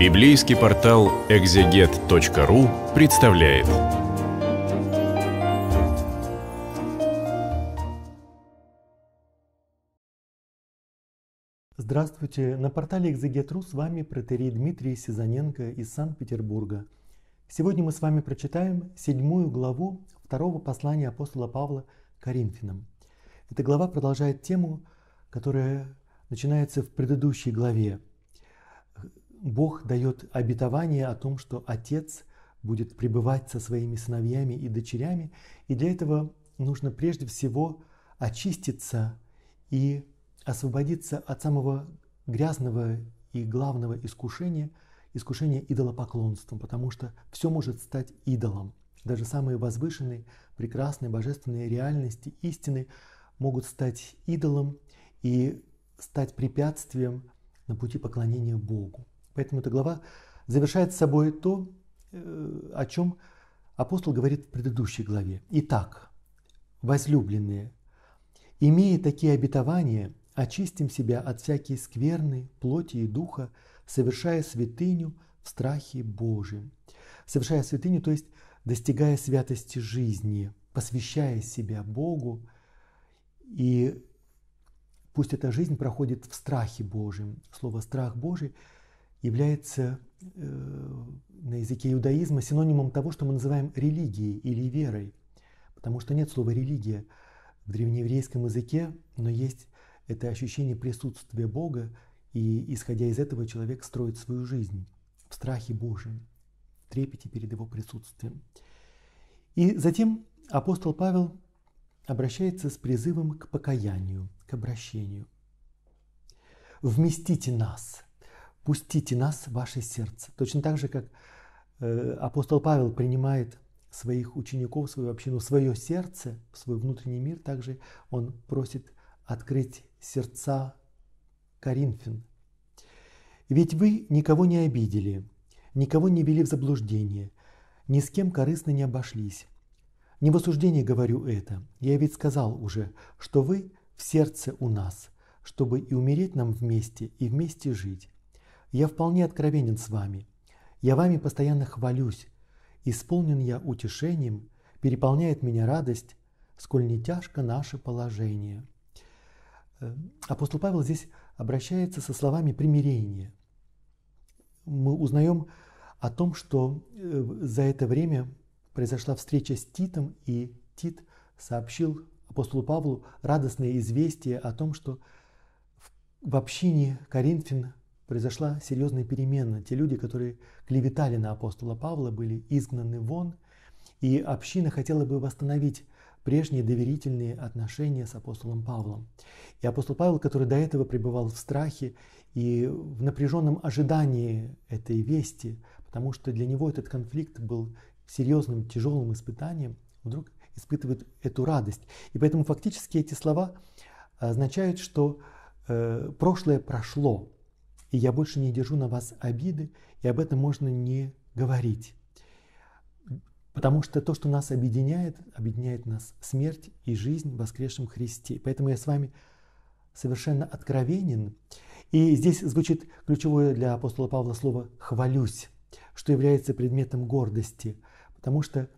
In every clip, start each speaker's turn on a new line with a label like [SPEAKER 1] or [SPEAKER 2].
[SPEAKER 1] Библейский портал экзегет.ру представляет. Здравствуйте! На портале Экзегет.ру с вами протерей Дмитрий Сизаненко из Санкт-Петербурга. Сегодня мы с вами прочитаем седьмую главу второго послания апостола Павла Коринфянам. Эта глава продолжает тему, которая начинается в предыдущей главе – Бог дает обетование о том, что Отец будет пребывать со своими сыновьями и дочерями, и для этого нужно прежде всего очиститься и освободиться от самого грязного и главного искушения, искушения идолопоклонством, потому что все может стать идолом. Даже самые возвышенные, прекрасные, божественные реальности, истины могут стать идолом и стать препятствием на пути поклонения Богу. Поэтому эта глава завершает собой то, э, о чем апостол говорит в предыдущей главе. Итак, возлюбленные, имея такие обетования, очистим себя от всякой скверны, плоти и духа, совершая святыню в страхе Божьем. Совершая святыню, то есть достигая святости жизни, посвящая себя Богу, и пусть эта жизнь проходит в страхе Божьем. Слово «страх Божий» является э, на языке иудаизма синонимом того, что мы называем религией или верой, потому что нет слова «религия» в древнееврейском языке, но есть это ощущение присутствия Бога, и, исходя из этого, человек строит свою жизнь в страхе Божьем, в трепете перед Его присутствием. И затем апостол Павел обращается с призывом к покаянию, к обращению. «Вместите нас», пустите нас в ваше сердце. Точно так же, как э, апостол Павел принимает своих учеников, свою общину, свое сердце, свой внутренний мир, также он просит открыть сердца Коринфян. Ведь вы никого не обидели, никого не вели в заблуждение, ни с кем корыстно не обошлись. Не в осуждении говорю это. Я ведь сказал уже, что вы в сердце у нас, чтобы и умереть нам вместе, и вместе жить. Я вполне откровенен с вами. Я вами постоянно хвалюсь. Исполнен я утешением, переполняет меня радость, сколь не тяжко наше положение». Э, апостол Павел здесь обращается со словами примирения. Мы узнаем о том, что э, за это время произошла встреча с Титом, и Тит сообщил апостолу Павлу радостное известие о том, что в общине Коринфян произошла серьезная перемена. Те люди, которые клеветали на апостола Павла, были изгнаны вон, и община хотела бы восстановить прежние доверительные отношения с апостолом Павлом. И апостол Павел, который до этого пребывал в страхе и в напряженном ожидании этой вести, потому что для него этот конфликт был серьезным, тяжелым испытанием, вдруг испытывает эту радость. И поэтому фактически эти слова означают, что э, прошлое прошло, и я больше не держу на вас обиды, и об этом можно не говорить. Потому что то, что нас объединяет, объединяет нас смерть и жизнь в воскресшем Христе. Поэтому я с вами совершенно откровенен. И здесь звучит ключевое для апостола Павла слово «хвалюсь», что является предметом гордости. Потому что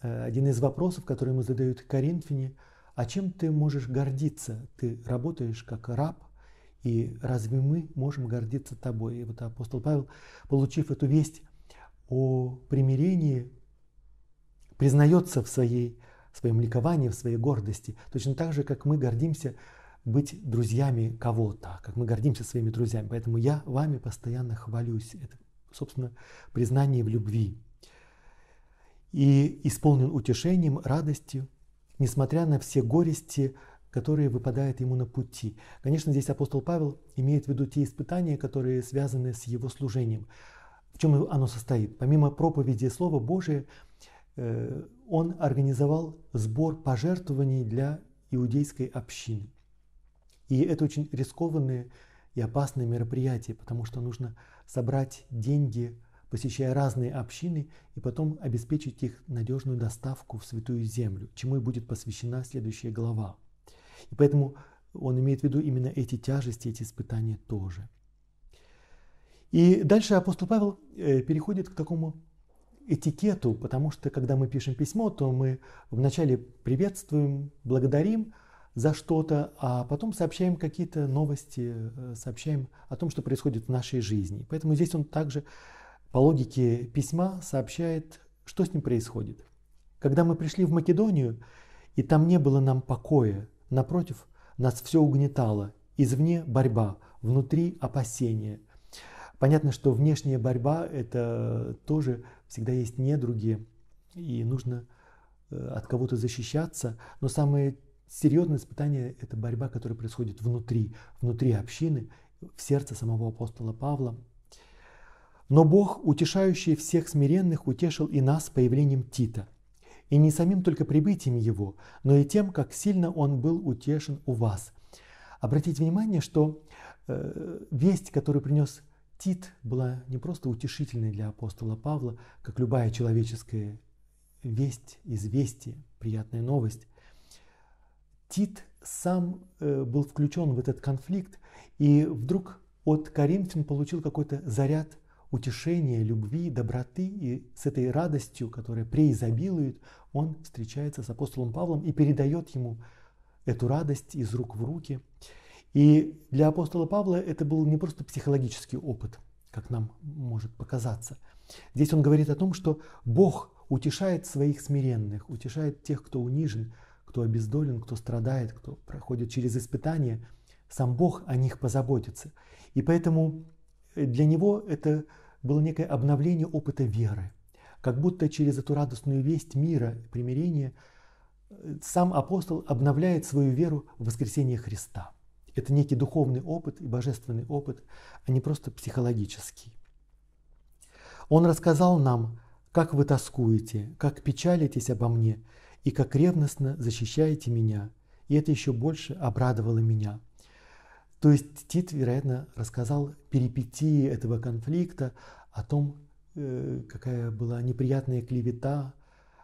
[SPEAKER 1] э, один из вопросов, который ему задают коринфяне, «А чем ты можешь гордиться? Ты работаешь как раб, и разве мы можем гордиться тобой? И вот апостол Павел, получив эту весть о примирении, признается в своей, в своем ликовании, в своей гордости. Точно так же, как мы гордимся быть друзьями кого-то, как мы гордимся своими друзьями. Поэтому я вами постоянно хвалюсь. Это, собственно, признание в любви. И исполнен утешением, радостью, несмотря на все горести, которые выпадают ему на пути. Конечно, здесь апостол Павел имеет в виду те испытания, которые связаны с его служением. В чем оно состоит? Помимо проповеди Слова Божия, э, он организовал сбор пожертвований для иудейской общины. И это очень рискованные и опасные мероприятия, потому что нужно собрать деньги, посещая разные общины, и потом обеспечить их надежную доставку в Святую Землю, чему и будет посвящена следующая глава. И поэтому он имеет в виду именно эти тяжести, эти испытания тоже. И дальше апостол Павел э, переходит к такому этикету, потому что когда мы пишем письмо, то мы вначале приветствуем, благодарим за что-то, а потом сообщаем какие-то новости, э, сообщаем о том, что происходит в нашей жизни. Поэтому здесь он также по логике письма сообщает, что с ним происходит. Когда мы пришли в Македонию, и там не было нам покоя, Напротив, нас все угнетало. Извне борьба, внутри опасения. Понятно, что внешняя борьба – это тоже всегда есть недруги, и нужно э, от кого-то защищаться, но самое серьезное испытание – это борьба, которая происходит внутри, внутри общины, в сердце самого апостола Павла. Но Бог, утешающий всех смиренных, утешил и нас появлением Тита – и не самим только прибытием его, но и тем, как сильно он был утешен у вас. Обратите внимание, что э, весть, которую принес Тит, была не просто утешительной для апостола Павла, как любая человеческая весть, известие, приятная новость. Тит сам э, был включен в этот конфликт и вдруг от Коринфян получил какой-то заряд утешения, любви, доброты, и с этой радостью, которая преизобилует, он встречается с апостолом Павлом и передает ему эту радость из рук в руки. И для апостола Павла это был не просто психологический опыт, как нам может показаться. Здесь он говорит о том, что Бог утешает своих смиренных, утешает тех, кто унижен, кто обездолен, кто страдает, кто проходит через испытания. Сам Бог о них позаботится. И поэтому для него это было некое обновление опыта веры. Как будто через эту радостную весть мира, примирения, э, сам апостол обновляет свою веру в воскресение Христа. Это некий духовный опыт и божественный опыт, а не просто психологический. Он рассказал нам, как вы тоскуете, как печалитесь обо мне и как ревностно защищаете меня. И это еще больше обрадовало меня – то есть Тит, вероятно, рассказал перипетии этого конфликта, о том, э, какая была неприятная клевета,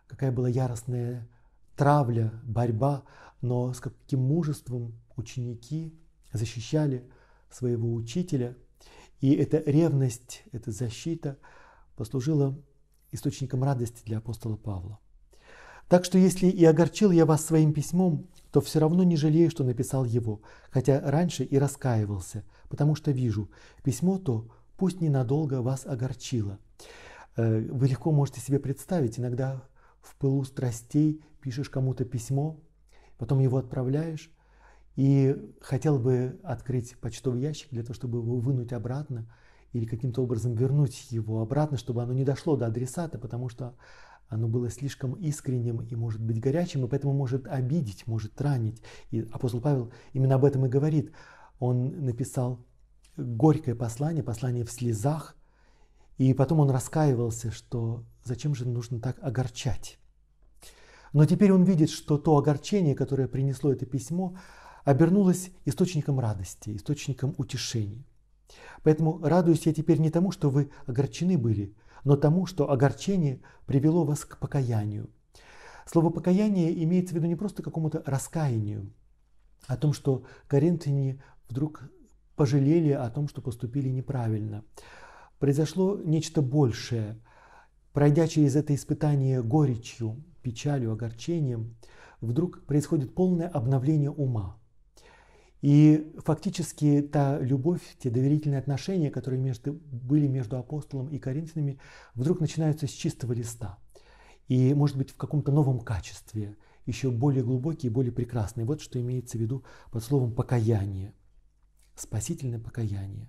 [SPEAKER 1] какая была яростная травля, борьба, но с каким мужеством ученики защищали своего учителя. И эта ревность, эта защита послужила источником радости для апостола Павла. Так что если и огорчил я вас своим письмом, то все равно не жалею, что написал его, хотя раньше и раскаивался, потому что вижу, письмо то пусть ненадолго вас огорчило. Э, вы легко можете себе представить, иногда в пылу страстей пишешь кому-то письмо, потом его отправляешь, и хотел бы открыть почтовый ящик для того, чтобы его вынуть обратно или каким-то образом вернуть его обратно, чтобы оно не дошло до адресата, потому что оно было слишком искренним и, может быть, горячим, и поэтому может обидеть, может ранить. И апостол Павел именно об этом и говорит. Он написал горькое послание, послание в слезах, и потом он раскаивался, что зачем же нужно так огорчать. Но теперь он видит, что то огорчение, которое принесло это письмо, обернулось источником радости, источником утешения. Поэтому радуюсь я теперь не тому, что вы огорчены были, но тому, что огорчение привело вас к покаянию. Слово «покаяние» имеется в виду не просто какому-то раскаянию, о том, что коринфяне вдруг пожалели о том, что поступили неправильно. Произошло нечто большее. Пройдя через это испытание горечью, печалью, огорчением, вдруг происходит полное обновление ума – и фактически та любовь, те доверительные отношения, которые между, были между апостолом и коринфянами, вдруг начинаются с чистого листа. И, может быть, в каком-то новом качестве, еще более глубокие, более прекрасные. Вот что имеется в виду под словом «покаяние», спасительное покаяние.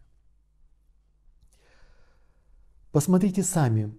[SPEAKER 1] Посмотрите сами,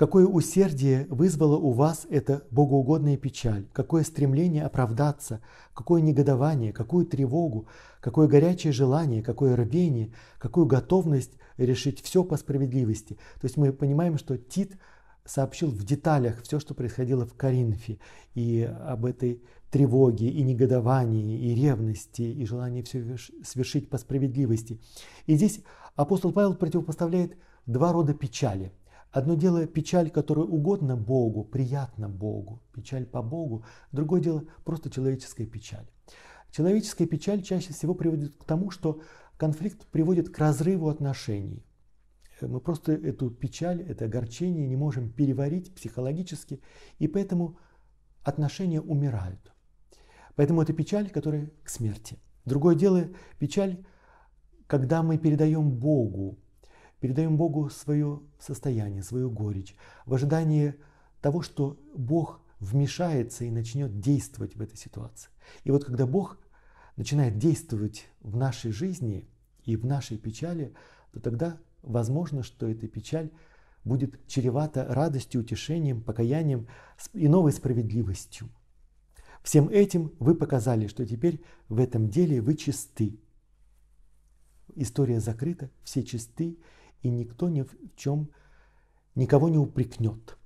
[SPEAKER 1] Какое усердие вызвало у вас эта богоугодная печаль, какое стремление оправдаться, какое негодование, какую тревогу, какое горячее желание, какое рвение, какую готовность решить все по справедливости. То есть мы понимаем, что Тит сообщил в деталях все, что происходило в Коринфе, и об этой тревоге, и негодовании, и ревности, и желании все свершить по справедливости. И здесь апостол Павел противопоставляет два рода печали – Одно дело печаль, которая угодна Богу, приятна Богу, печаль по Богу. Другое дело просто человеческая печаль. Человеческая печаль чаще всего приводит к тому, что конфликт приводит к разрыву отношений. Э, мы просто эту печаль, это огорчение не можем переварить психологически, и поэтому отношения умирают. Поэтому это печаль, которая к смерти. Другое дело печаль, когда мы передаем Богу передаем Богу свое состояние, свою горечь, в ожидании того, что Бог вмешается и начнет действовать в этой ситуации. И вот когда Бог начинает действовать в нашей жизни и в нашей печали, то тогда возможно, что эта печаль будет чревата радостью, утешением, покаянием и новой справедливостью. Всем этим вы показали, что теперь в этом деле вы чисты. История закрыта, все чисты, и никто ни в чем никого не упрекнет.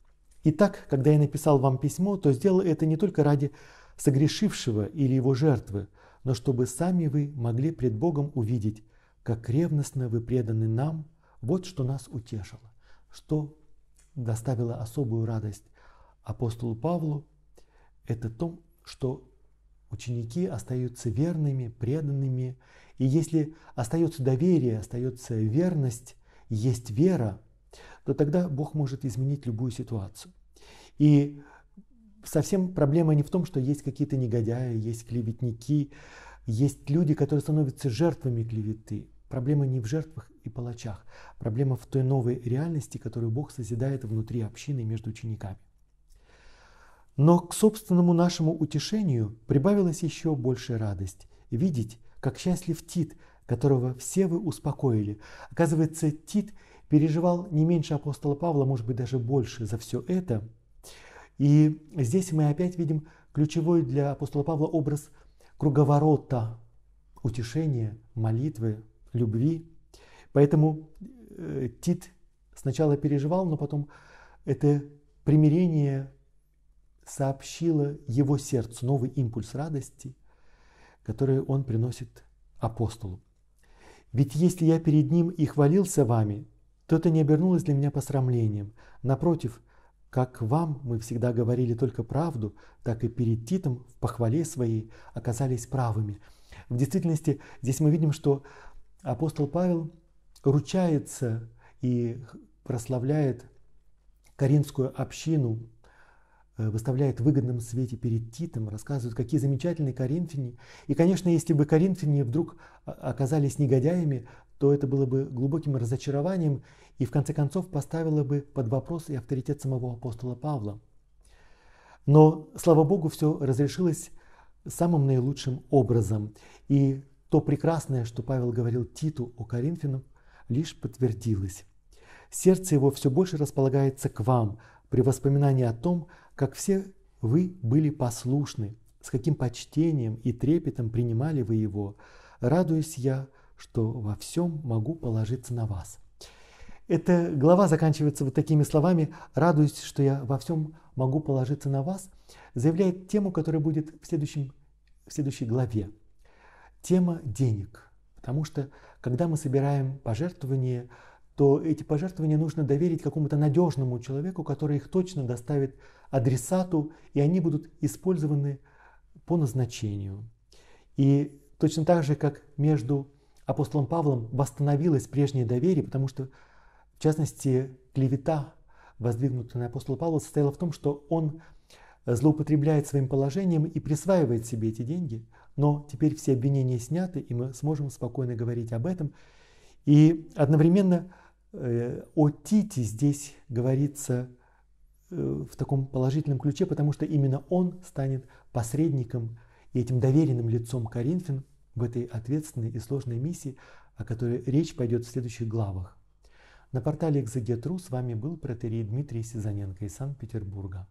[SPEAKER 1] Итак, когда я написал вам письмо, то сделал это не только ради согрешившего или его жертвы, но чтобы сами вы могли пред Богом увидеть, как ревностно вы преданы нам, вот что нас утешило, что доставило особую радость апостолу Павлу, это то, что ученики остаются верными, преданными, и если остается доверие, остается верность, есть вера, то тогда Бог может изменить любую ситуацию. И совсем проблема не в том, что есть какие-то негодяи, есть клеветники, есть люди, которые становятся жертвами клеветы. Проблема не в жертвах и палачах. Проблема в той новой реальности, которую Бог созидает внутри общины между учениками. Но к собственному нашему утешению прибавилась еще большая радость – видеть, как счастлив Тит – которого все вы успокоили. Оказывается, Тит переживал не меньше апостола Павла, может быть, даже больше за все это. И здесь мы опять видим ключевой для апостола Павла образ круговорота утешения, молитвы, любви. Поэтому э, Тит сначала переживал, но потом это примирение сообщило его сердцу новый импульс радости, который он приносит апостолу. Ведь если я перед ним и хвалился вами, то это не обернулось для меня посрамлением. Напротив, как вам мы всегда говорили только правду, так и перед Титом в похвале своей оказались правыми. В действительности, здесь мы видим, что апостол Павел ручается и прославляет коринфскую общину Э, выставляет в выгодном свете перед Титом, рассказывают, какие замечательные коринфяне. И, конечно, если бы коринфяне вдруг а, оказались негодяями, то это было бы глубоким разочарованием и, в конце концов, поставило бы под вопрос и авторитет самого апостола Павла. Но, слава Богу, все разрешилось самым наилучшим образом. И то прекрасное, что Павел говорил Титу о коринфянам, лишь подтвердилось. Сердце его все больше располагается к вам – при воспоминании о том, как все вы были послушны, с каким почтением и трепетом принимали вы его, радуюсь я, что во всем могу положиться на вас. Эта глава заканчивается вот такими словами «Радуюсь, что я во всем могу положиться на вас», заявляет тему, которая будет в, следующем, в следующей главе. Тема денег. Потому что, когда мы собираем пожертвования, то эти пожертвования нужно доверить какому-то надежному человеку, который их точно доставит адресату, и они будут использованы по назначению. И точно так же, как между апостолом Павлом восстановилось прежнее доверие, потому что, в частности, клевета, воздвигнутая на апостола Павла, состояла в том, что он злоупотребляет своим положением и присваивает себе эти деньги, но теперь все обвинения сняты, и мы сможем спокойно говорить об этом. И одновременно Э, о Тите здесь говорится э, в таком положительном ключе, потому что именно он станет посредником и этим доверенным лицом Коринфян в этой ответственной и сложной миссии, о которой речь пойдет в следующих главах. На портале «Экзегетру» с вами был протерей Дмитрий Сизаненко из Санкт-Петербурга.